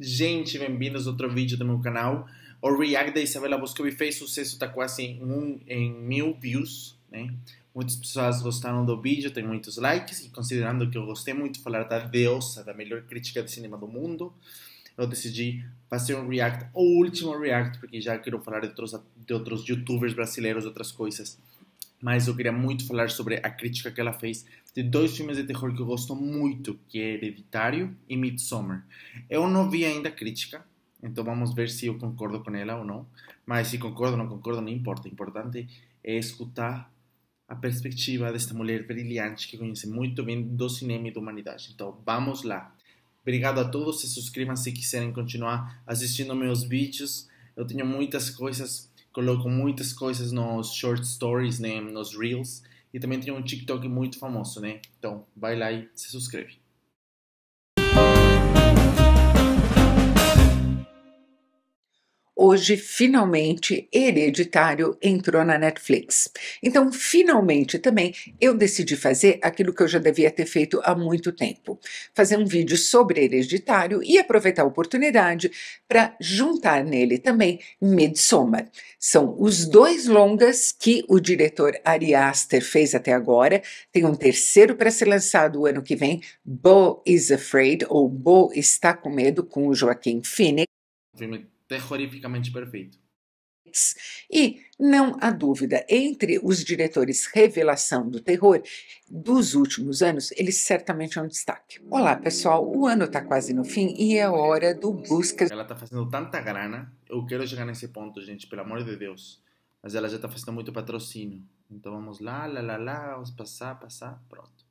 Gente, bem-vindos a outro vídeo do meu canal. O react da Isabela Boscovi fez sucesso, tá quase um, em mil views, né? Muitas pessoas gostaram do vídeo, tem muitos likes, e considerando que eu gostei muito de falar da deusa, da melhor crítica de cinema do mundo, eu decidi fazer um react, o último react, porque já quero falar de outros, de outros youtubers brasileiros, outras coisas mas eu queria muito falar sobre a crítica que ela fez de dois filmes de terror que eu gosto muito, que é Hereditário e Midsommar. Eu não vi ainda a crítica, então vamos ver se eu concordo com ela ou não, mas se concordo ou não concordo, não importa. O importante é escutar a perspectiva desta mulher brilhante que conhece muito bem do cinema e da humanidade. Então vamos lá. Obrigado a todos, se inscrevam se quiserem continuar assistindo meus vídeos. Eu tenho muitas coisas coloco muitas coisas nos short stories, né, nos reels, e também tem um TikTok muito famoso, né? Então, vai lá e se inscreve. Hoje, finalmente, Hereditário entrou na Netflix. Então, finalmente também, eu decidi fazer aquilo que eu já devia ter feito há muito tempo: fazer um vídeo sobre Hereditário e aproveitar a oportunidade para juntar nele também Midsommar. São os dois longas que o diretor Ari Aster fez até agora. Tem um terceiro para ser lançado o ano que vem, Bo is Afraid, ou Bo está com medo, com o Joaquim Phoenix terrorificamente é perfeito. E não há dúvida, entre os diretores revelação do terror dos últimos anos, ele certamente é um destaque. Olá pessoal, o ano está quase no fim e é hora do Busca. Ela está fazendo tanta grana, eu quero chegar nesse ponto, gente, pelo amor de Deus. Mas ela já está fazendo muito patrocínio. Então vamos lá, lá, lá, lá, vamos passar, passar, pronto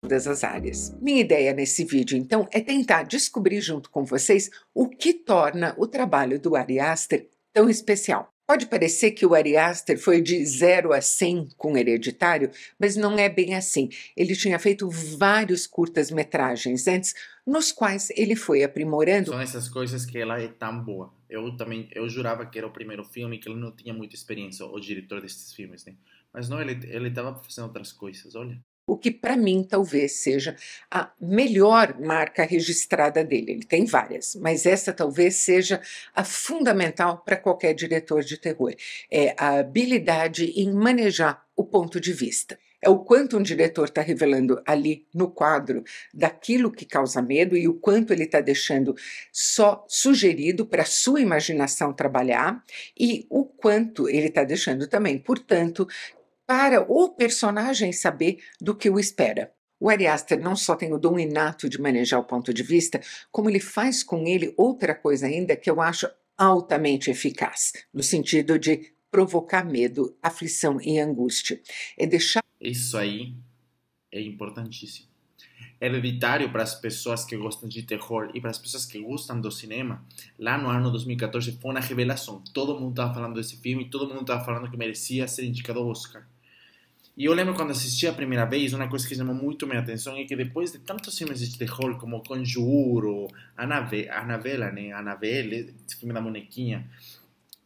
todas as áreas. Minha ideia nesse vídeo, então, é tentar descobrir junto com vocês o que torna o trabalho do Ari Aster tão especial. Pode parecer que o Ari Aster foi de 0 a 100 com Hereditário, mas não é bem assim. Ele tinha feito vários curtas-metragens antes, nos quais ele foi aprimorando. São essas coisas que ela é tão boa. Eu também, eu jurava que era o primeiro filme, que ele não tinha muita experiência, o diretor desses filmes, né? Mas não, ele ele estava fazendo outras coisas, olha o que para mim talvez seja a melhor marca registrada dele. Ele tem várias, mas essa talvez seja a fundamental para qualquer diretor de terror. É a habilidade em manejar o ponto de vista é o quanto um diretor está revelando ali no quadro daquilo que causa medo e o quanto ele está deixando só sugerido para a sua imaginação trabalhar e o quanto ele está deixando também, portanto, para o personagem saber do que o espera. O Ari Aster não só tem o dom inato de manejar o ponto de vista, como ele faz com ele outra coisa ainda que eu acho altamente eficaz, no sentido de provocar medo, aflição e angústia. É deixar Isso aí é importantíssimo. É hereditário para as pessoas que gostam de terror e para as pessoas que gostam do cinema. Lá no ano 2014 foi uma revelação. Todo mundo estava falando desse filme, todo mundo estava falando que merecia ser indicado ao Oscar. E eu lembro quando assisti a primeira vez, uma coisa que chamou muito minha atenção é que depois de tantos filmes de terror como Conjuro, Annabelle, Annabelle, né? Annabelle, esse filme da bonequinha,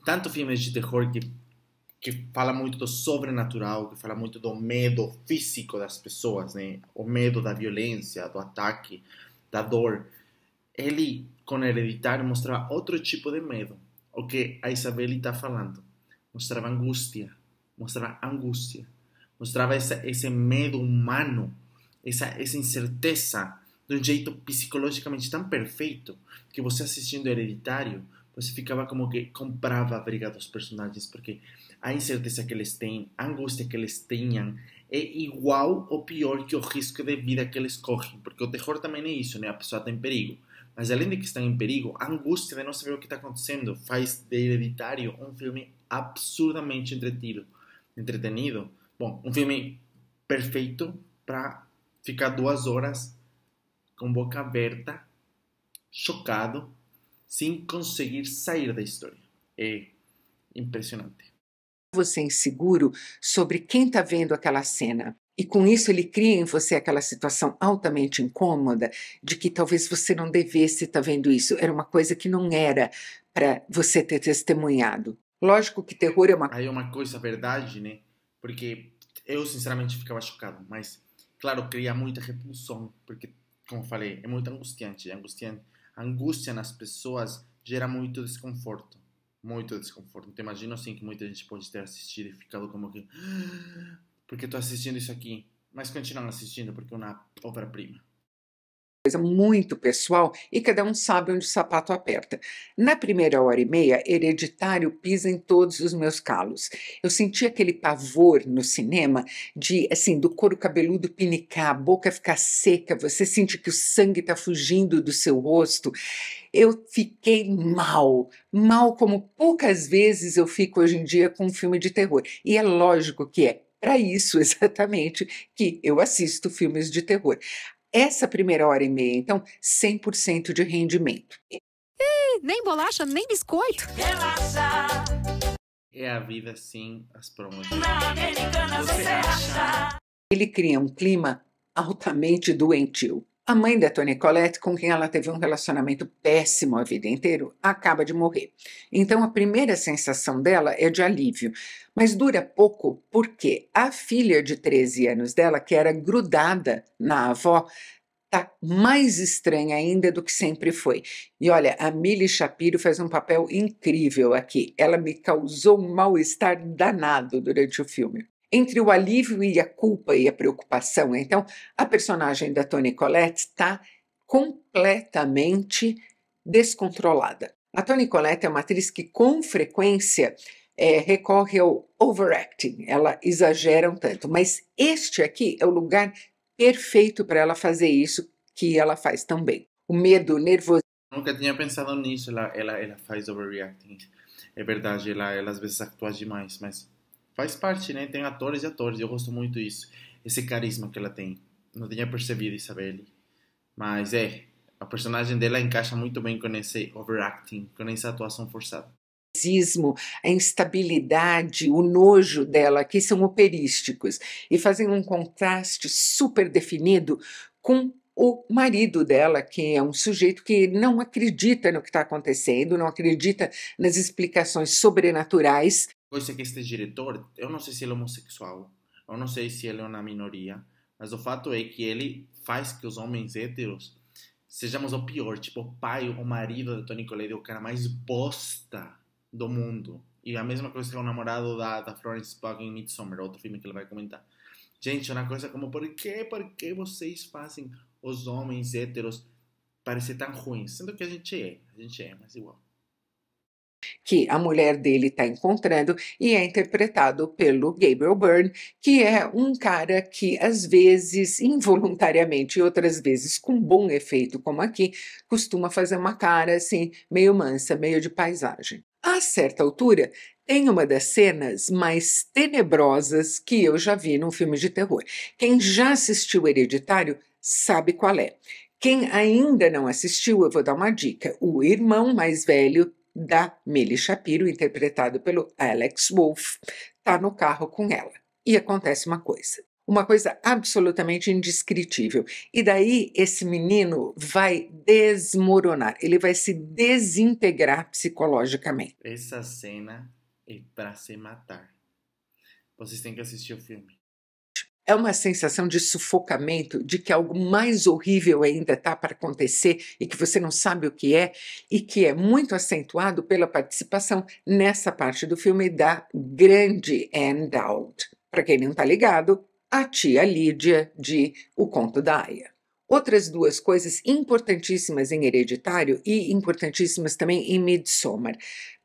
tantos filmes de terror que que fala muito do sobrenatural, que fala muito do medo físico das pessoas, né? O medo da violência, do ataque, da dor. Ele, com Hereditário, mostrava outro tipo de medo. O que a Isabelle está falando. Mostrava angústia. Mostrava angústia mostrava essa, esse medo humano, essa, essa incerteza, de um jeito psicologicamente tão perfeito que você assistindo Hereditário, você ficava como que comprava a briga dos personagens, porque a incerteza que eles têm, a angústia que eles tenham, é igual ou pior que o risco de vida que eles correm, porque o terror também é isso, né? A pessoa está em perigo. Mas além de que estão em perigo, a angústia de não saber o que está acontecendo faz de Hereditário um filme absurdamente entretido, entretenido Bom, um filme perfeito para ficar duas horas com boca aberta, chocado, sem conseguir sair da história. É impressionante. Você é inseguro sobre quem está vendo aquela cena. E com isso ele cria em você aquela situação altamente incômoda de que talvez você não devesse estar tá vendo isso. Era uma coisa que não era para você ter testemunhado. Lógico que terror é uma. Aí é uma coisa verdade, né? Porque eu sinceramente ficava chocado, mas claro, cria muita repulsão, porque, como falei, é muito angustiante. angustiante. angústia nas pessoas gera muito desconforto. Muito desconforto. Então, imagino assim que muita gente pode ter assistido e ficado como que. Ah, porque estou assistindo isso aqui. Mas continuam assistindo porque é uma obra-prima coisa muito pessoal e cada um sabe onde o sapato aperta. Na primeira hora e meia, Hereditário pisa em todos os meus calos. Eu senti aquele pavor no cinema de, assim, do couro cabeludo pinicar, a boca ficar seca, você sente que o sangue está fugindo do seu rosto. Eu fiquei mal, mal como poucas vezes eu fico hoje em dia com um filme de terror. E é lógico que é para isso exatamente que eu assisto filmes de terror essa primeira hora e meia. Então, 100% de rendimento. Ih, nem bolacha, nem biscoito. Relaxa. É a vida sim, as promoções. Você acha? Ele cria um clima altamente doentio. A mãe da Tony Collette, com quem ela teve um relacionamento péssimo a vida inteira, acaba de morrer. Então a primeira sensação dela é de alívio, mas dura pouco porque a filha de 13 anos dela, que era grudada na avó, tá mais estranha ainda do que sempre foi. E olha, a Milly Shapiro faz um papel incrível aqui. Ela me causou um mal-estar danado durante o filme entre o alívio e a culpa e a preocupação. Então, a personagem da Toni Collette está completamente descontrolada. A Toni Collette é uma atriz que, com frequência, é, recorre ao overacting, ela exagera um tanto, mas este aqui é o lugar perfeito para ela fazer isso que ela faz tão bem. O medo, o nervosismo. Nunca tinha pensado nisso, ela, ela, ela faz overreacting. É verdade, ela, ela às vezes atua demais, mas faz parte, né? Tem atores e atores, eu gosto muito disso. Esse carisma que ela tem. Não tinha percebido, Isabelle. Mas é, a personagem dela encaixa muito bem com esse overacting, com essa atuação forçada. A instabilidade, o nojo dela, que são operísticos, e fazem um contraste super definido com o marido dela, que é um sujeito que não acredita no que está acontecendo, não acredita nas explicações sobrenaturais coisa que este diretor, eu não sei se ele é homossexual, eu não sei se ele é uma minoria, mas o fato é que ele faz que os homens héteros sejamos o pior, tipo, o pai, o marido de Tony Collette é o cara mais bosta do mundo. E a mesma coisa que o namorado da, da Florence Pugh em Midsommar, outro filme que ele vai comentar. Gente, é uma coisa como, por que, por que vocês fazem os homens héteros parecer tão ruins? Sendo que a gente é, a gente é, mas igual que a mulher dele está encontrando e é interpretado pelo Gabriel Byrne, que é um cara que às vezes involuntariamente e outras vezes com bom efeito, como aqui, costuma fazer uma cara assim meio mansa, meio de paisagem. A certa altura, tem uma das cenas mais tenebrosas que eu já vi num filme de terror. Quem já assistiu Hereditário sabe qual é. Quem ainda não assistiu, eu vou dar uma dica. O irmão mais velho da Millie Shapiro, interpretado pelo Alex Wolff, está no carro com ela. E acontece uma coisa uma coisa absolutamente indescritível. E daí esse menino vai desmoronar, ele vai se desintegrar psicologicamente. Essa cena é para se matar. Vocês têm que assistir o filme. É uma sensação de sufocamento, de que algo mais horrível ainda está para acontecer e que você não sabe o que é, e que é muito acentuado pela participação nessa parte do filme da grande end-out. Para quem não está ligado, a tia Lídia de O Conto da Aya. Outras duas coisas importantíssimas em Hereditário e importantíssimas também em Midsommar.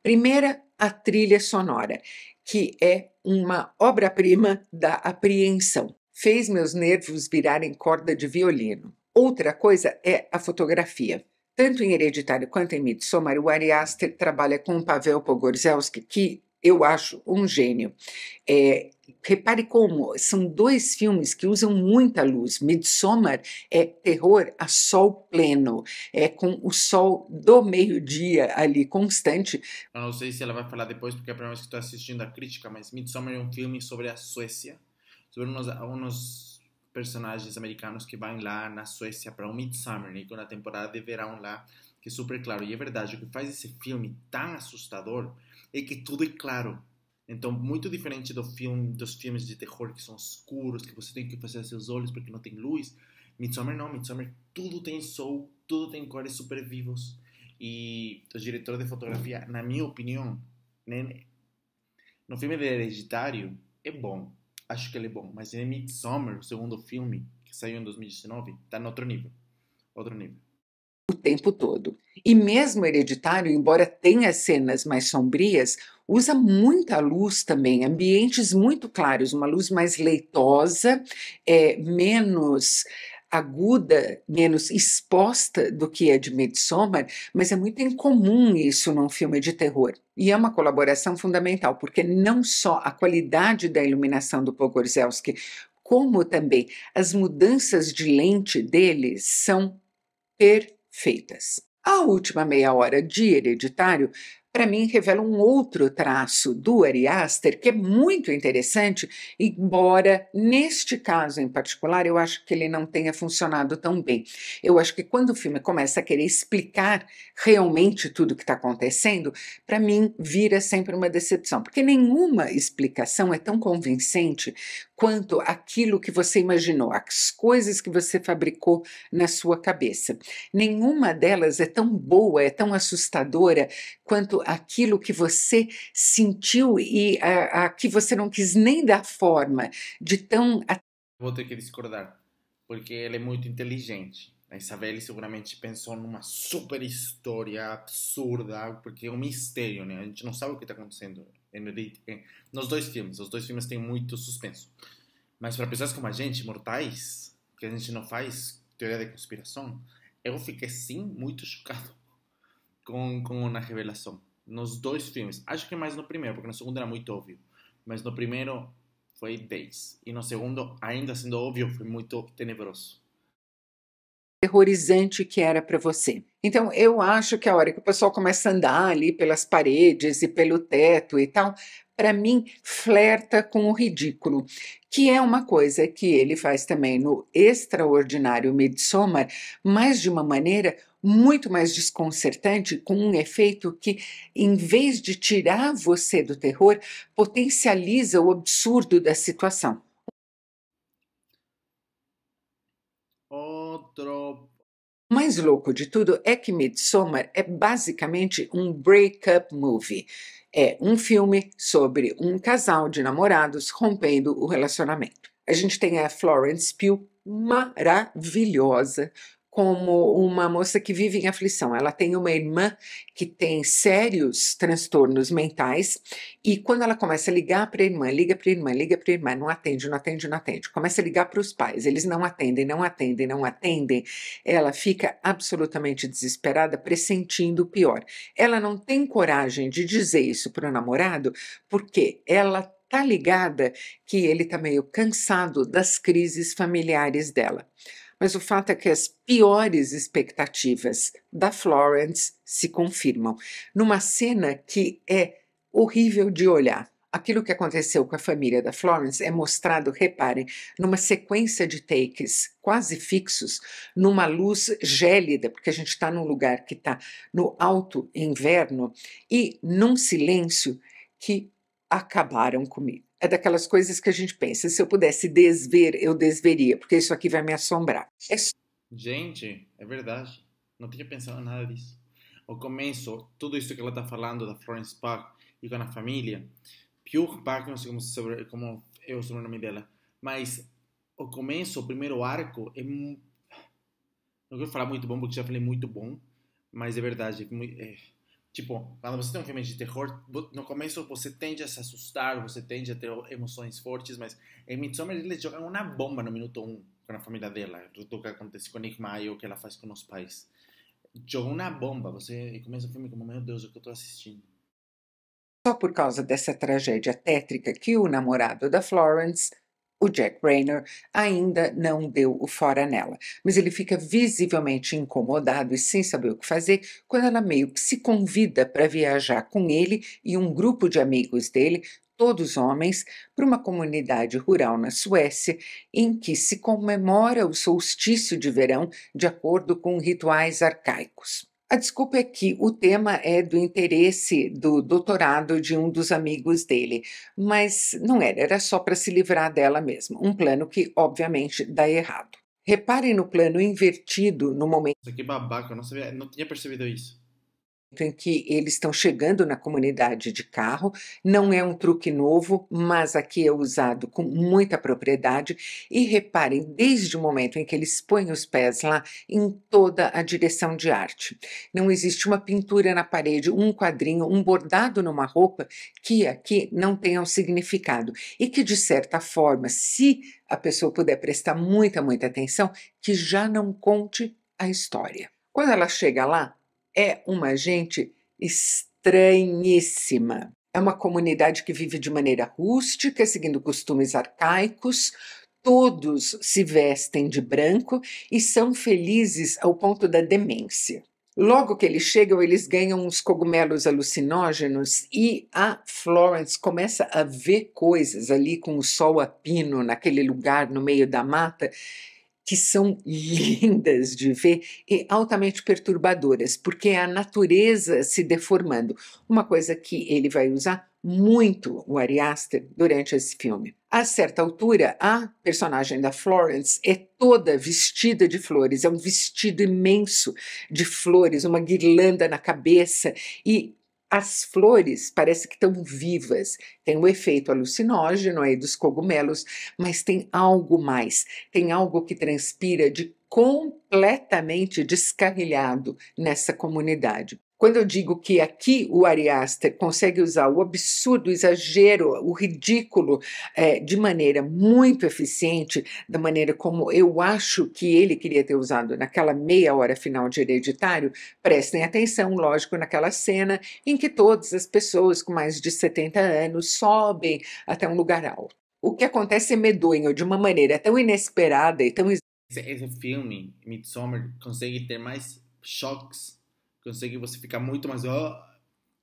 Primeira, a trilha sonora que é uma obra-prima da apreensão. Fez meus nervos virarem corda de violino. Outra coisa é a fotografia. Tanto em Hereditário quanto em Midsommar, o Ari Aster trabalha com o Pavel Pogorzelski, que eu acho um gênio. É, repare como são dois filmes que usam muita luz. Midsommar é terror a sol pleno, é com o sol do meio-dia ali constante. Eu não sei se ela vai falar depois, porque é a primeira vez que estou assistindo a crítica, mas Midsommar é um filme sobre a Suécia, sobre uns, uns personagens americanos que vão lá na Suécia para um Midsummer, né, na temporada de verão lá, que é super claro. E é verdade, o que faz esse filme tão assustador é que tudo é claro. Então, muito diferente do filme, dos filmes de terror que são escuros, que você tem que fazer seus olhos porque não tem luz. Midsommar não, Midsommar tudo tem sol, tudo tem cores super vivos. E os diretores de fotografia, na minha opinião, né, no filme de Hereditário, é bom. Acho que ele é bom. Mas em né, Midsommar, o segundo filme, que saiu em 2019, está em outro nível. Outro nível o tempo todo. E mesmo Hereditário, embora tenha cenas mais sombrias, usa muita luz também, ambientes muito claros, uma luz mais leitosa, é, menos aguda, menos exposta do que a de Midsommar, mas é muito incomum isso num filme de terror. E é uma colaboração fundamental, porque não só a qualidade da iluminação do Pogorzelski, como também as mudanças de lente dele são perfeitas feitas. A última meia hora de hereditário para mim revela um outro traço do Ari Aster que é muito interessante, embora neste caso em particular eu acho que ele não tenha funcionado tão bem. Eu acho que quando o filme começa a querer explicar realmente tudo o que está acontecendo, para mim vira sempre uma decepção, porque nenhuma explicação é tão convincente quanto aquilo que você imaginou, as coisas que você fabricou na sua cabeça. Nenhuma delas é tão boa, é tão assustadora quanto aquilo que você sentiu e a, a, que você não quis nem dar forma de tão. Vou ter que discordar, porque ela é muito inteligente. A Isabelle seguramente pensou numa super história absurda, porque é um mistério, né? A gente não sabe o que está acontecendo nos dois filmes. Os dois filmes têm muito suspenso. Mas para pessoas como a gente, mortais, que a gente não faz teoria da conspiração, eu fiquei sim muito chocado com, com revelação. Nos dois filmes. Acho que mais no primeiro, porque no segundo era muito óbvio. Mas no primeiro foi 10. E no segundo, ainda sendo óbvio, foi muito tenebroso. Terrorizante que era para você. Então, eu acho que a hora que o pessoal começa a andar ali pelas paredes e pelo teto e tal, para mim, flerta com o ridículo, que é uma coisa que ele faz também no extraordinário Midsommar, mas de uma maneira muito mais desconcertante, com um efeito que, em vez de tirar você do terror, potencializa o absurdo da situação. Outro o mais louco de tudo é que Midsommar é basicamente um break-up movie. É um filme sobre um casal de namorados rompendo o relacionamento. A gente tem a Florence Pugh maravilhosa como uma moça que vive em aflição. Ela tem uma irmã que tem sérios transtornos mentais e quando ela começa a ligar para a irmã, liga para a irmã, liga para a irmã, não atende, não atende, não atende. Começa a ligar para os pais, eles não atendem, não atendem, não atendem. Ela fica absolutamente desesperada, pressentindo o pior. Ela não tem coragem de dizer isso para o namorado porque ela tá ligada que ele tá meio cansado das crises familiares dela mas o fato é que as piores expectativas da Florence se confirmam numa cena que é horrível de olhar. Aquilo que aconteceu com a família da Florence é mostrado, reparem, numa sequência de takes quase fixos, numa luz gélida, porque a gente está num lugar que está no alto inverno, e num silêncio que acabaram comigo é daquelas coisas que a gente pensa, se eu pudesse desver, eu desveria, porque isso aqui vai me assombrar. É... Gente, é verdade. Não tinha pensado nada disso. O começo, tudo isso que ela está falando da Florence Park e com a família, Pure Park, não sei como, sobre, como é o sobrenome dela, mas o começo, o primeiro arco, é. Não quero falar muito bom, porque já falei muito bom, mas é verdade. É, é Tipo, quando você tem um filme de terror, no começo você tende a se assustar, você tende a ter emoções fortes, mas em Midsommar eles jogam uma bomba no minuto 1 um, com a família dela, do que acontece com Nick Maio, o que ela faz com os pais. Jogam uma bomba, você começa o filme como, meu Deus, o que eu estou assistindo? Só por causa dessa tragédia tétrica que o namorado da Florence o Jack Brainer ainda não deu o fora nela, mas ele fica visivelmente incomodado e sem saber o que fazer quando ela meio que se convida para viajar com ele e um grupo de amigos dele, todos homens, para uma comunidade rural na Suécia em que se comemora o solstício de verão de acordo com rituais arcaicos. A desculpa é que o tema é do interesse do doutorado de um dos amigos dele, mas não era, era só para se livrar dela mesmo. Um plano que, obviamente, dá errado. Reparem no plano invertido no momento. Isso aqui babaca, eu não, sabia, não tinha percebido isso em que eles estão chegando na comunidade de carro. Não é um truque novo, mas aqui é usado com muita propriedade. E reparem, desde o momento em que eles põem os pés lá, em toda a direção de arte. Não existe uma pintura na parede, um quadrinho, um bordado numa roupa que aqui não tenha um significado. E que, de certa forma, se a pessoa puder prestar muita, muita atenção, que já não conte a história. Quando ela chega lá, é uma gente estranhíssima. É uma comunidade que vive de maneira rústica, seguindo costumes arcaicos. Todos se vestem de branco e são felizes ao ponto da demência. Logo que eles chegam, eles ganham uns cogumelos alucinógenos e a Florence começa a ver coisas ali com o sol a pino, naquele lugar no meio da mata, que são lindas de ver e altamente perturbadoras, porque é a natureza se deformando. Uma coisa que ele vai usar muito o Ari Aster durante esse filme. A certa altura, a personagem da Florence é toda vestida de flores, é um vestido imenso de flores, uma guirlanda na cabeça e as flores parece que estão vivas, tem o um efeito alucinógeno aí dos cogumelos, mas tem algo mais, tem algo que transpira de completamente descarrilhado nessa comunidade. Quando eu digo que aqui o Ari Aster consegue usar o absurdo, o exagero, o ridículo é, de maneira muito eficiente, da maneira como eu acho que ele queria ter usado naquela meia hora final de Hereditário, prestem atenção, lógico, naquela cena em que todas as pessoas com mais de 70 anos sobem até um lugar alto. O que acontece é medonho de uma maneira tão inesperada e tão. Esse filme, Midsommar, consegue ter mais choques consegue você ficar muito mais. Oh,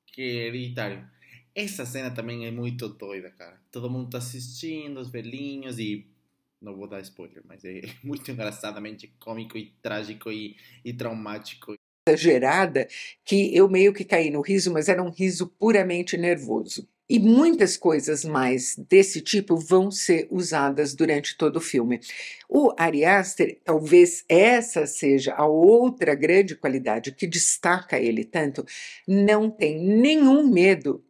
que hereditário. Essa cena também é muito doida, cara. Todo mundo tá assistindo, os velhinhos e. Não vou dar spoiler, mas é muito engraçadamente cômico e trágico e, e traumático. Exagerada, que eu meio que caí no riso, mas era um riso puramente nervoso. E muitas coisas mais desse tipo vão ser usadas durante todo o filme. O Ari Aster, talvez essa seja a outra grande qualidade que destaca ele tanto, não tem nenhum medo,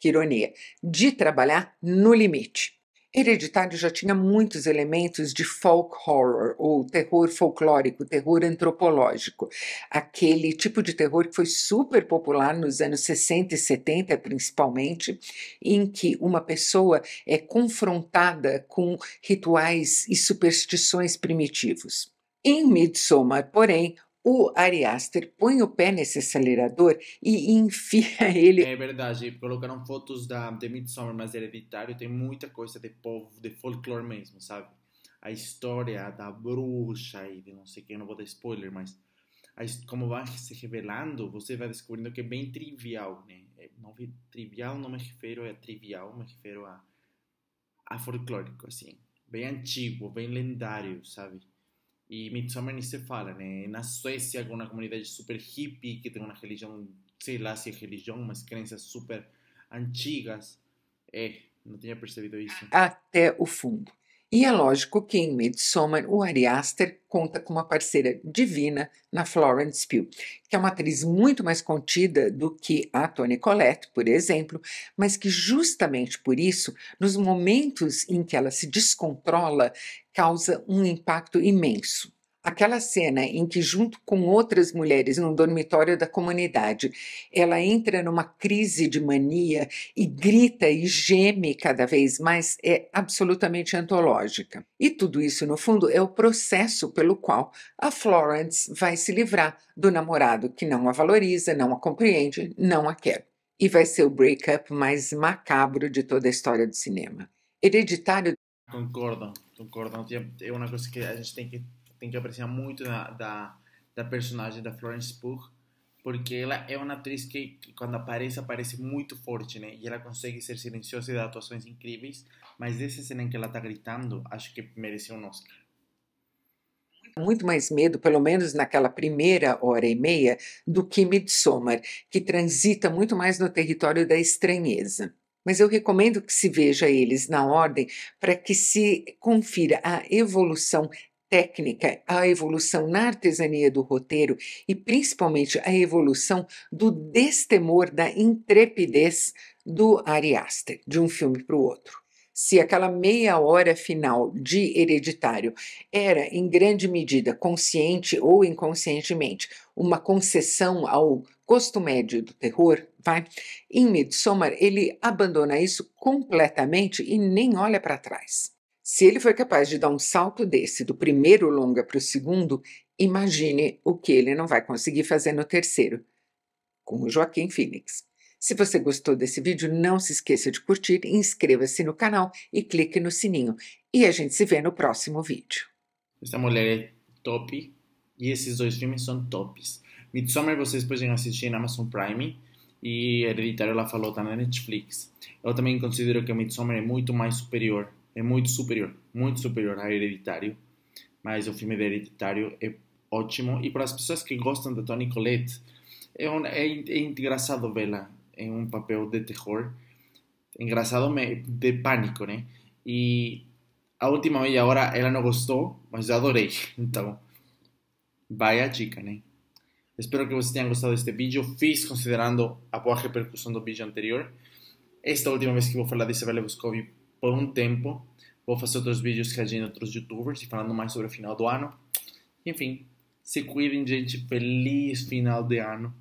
que ironia, de trabalhar no limite. Hereditário já tinha muitos elementos de folk horror, ou terror folclórico, terror antropológico, aquele tipo de terror que foi super popular nos anos 60 e 70, principalmente, em que uma pessoa é confrontada com rituais e superstições primitivos. Em Midsommar, porém, o Ariaster põe o pé nesse acelerador e enfia ele. É verdade, colocaram fotos da The Midsommar, mas é Hereditário tem muita coisa de povo, de folclore mesmo, sabe? A história da bruxa e de não sei quem, não vou dar spoiler, mas como vai se revelando, você vai descobrindo que é bem trivial, né? É, não, trivial não me refiro a é trivial, me refiro a, a folclórico, assim. Bem antigo, bem lendário, sabe? E Midsommar nem se fala, né? Na Suécia, com uma comunidade super hippie, que tem uma religião, sei lá se é religião, mas crenças super antigas. É, não tinha percebido isso. Até o fundo. E é lógico que em Midsommar o Ari Aster conta com uma parceira divina na Florence Pugh, que é uma atriz muito mais contida do que a Toni Collette, por exemplo, mas que justamente por isso, nos momentos em que ela se descontrola, causa um impacto imenso. Aquela cena em que, junto com outras mulheres no dormitório da comunidade, ela entra numa crise de mania e grita e geme cada vez mais é absolutamente antológica. E tudo isso, no fundo, é o processo pelo qual a Florence vai se livrar do namorado que não a valoriza, não a compreende, não a quer. E vai ser o breakup mais macabro de toda a história do cinema. Hereditário. Concordam, concordam. Tipo, é uma coisa que a gente tem que tem que apreciar muito da, da personagem da Florence Pugh, porque ela é uma atriz que, que, quando aparece, aparece muito forte, né? E ela consegue ser silenciosa e dar atuações incríveis, mas dessa cena em que ela tá gritando, acho que merecia um Oscar. Muito mais medo, pelo menos naquela primeira hora e meia, do que Midsommar, que transita muito mais no território da estranheza mas eu recomendo que se veja eles na ordem para que se confira a evolução técnica, a evolução na artesania do roteiro e principalmente a evolução do destemor da intrepidez do Ari Aster, de um filme para o outro. Se aquela meia hora final de Hereditário era, em grande medida, consciente ou inconscientemente, uma concessão ao custo médio do terror, vai, em Midsommar ele abandona isso completamente e nem olha para trás. Se ele foi capaz de dar um salto desse do primeiro longa para o segundo, imagine o que ele não vai conseguir fazer no terceiro, com o Joaquim Phoenix. Se você gostou desse vídeo, não se esqueça de curtir, inscreva-se no canal e clique no sininho. E a gente se vê no próximo vídeo. Essa mulher é top e esses dois filmes são tops. Midsommar vocês podem assistir na Amazon Prime e Hereditário ela falou tá na Netflix. Eu também considero que Midsommar é muito mais superior é muito superior, muito superior a Hereditário, mas o filme de Hereditário é ótimo e para as pessoas que gostam da Toni Collette é, um, é, é engraçado vê-la em um papel de terror, engraçado de pânico, né? E a última meia hora ela não gostou, mas eu adorei, então vai a dica, né? Espero que vocês tenham gostado deste vídeo. Fiz considerando a boa repercussão do vídeo anterior. Esta última vez que vou falar de Isabela Boscovi por um tempo. Vou fazer outros vídeos reagindo a outros youtubers e falando mais sobre o final do ano. Enfim, se cuidem, gente. Feliz final de ano.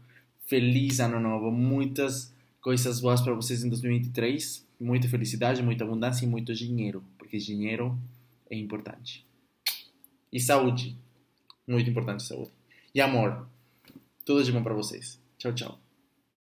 Feliz ano novo. Muitas coisas boas para vocês em 2023. Muita felicidade, muita abundância e muito dinheiro. Porque dinheiro é importante. E saúde. Muito importante saúde. E amor. Tudo de bom para vocês. Tchau, tchau.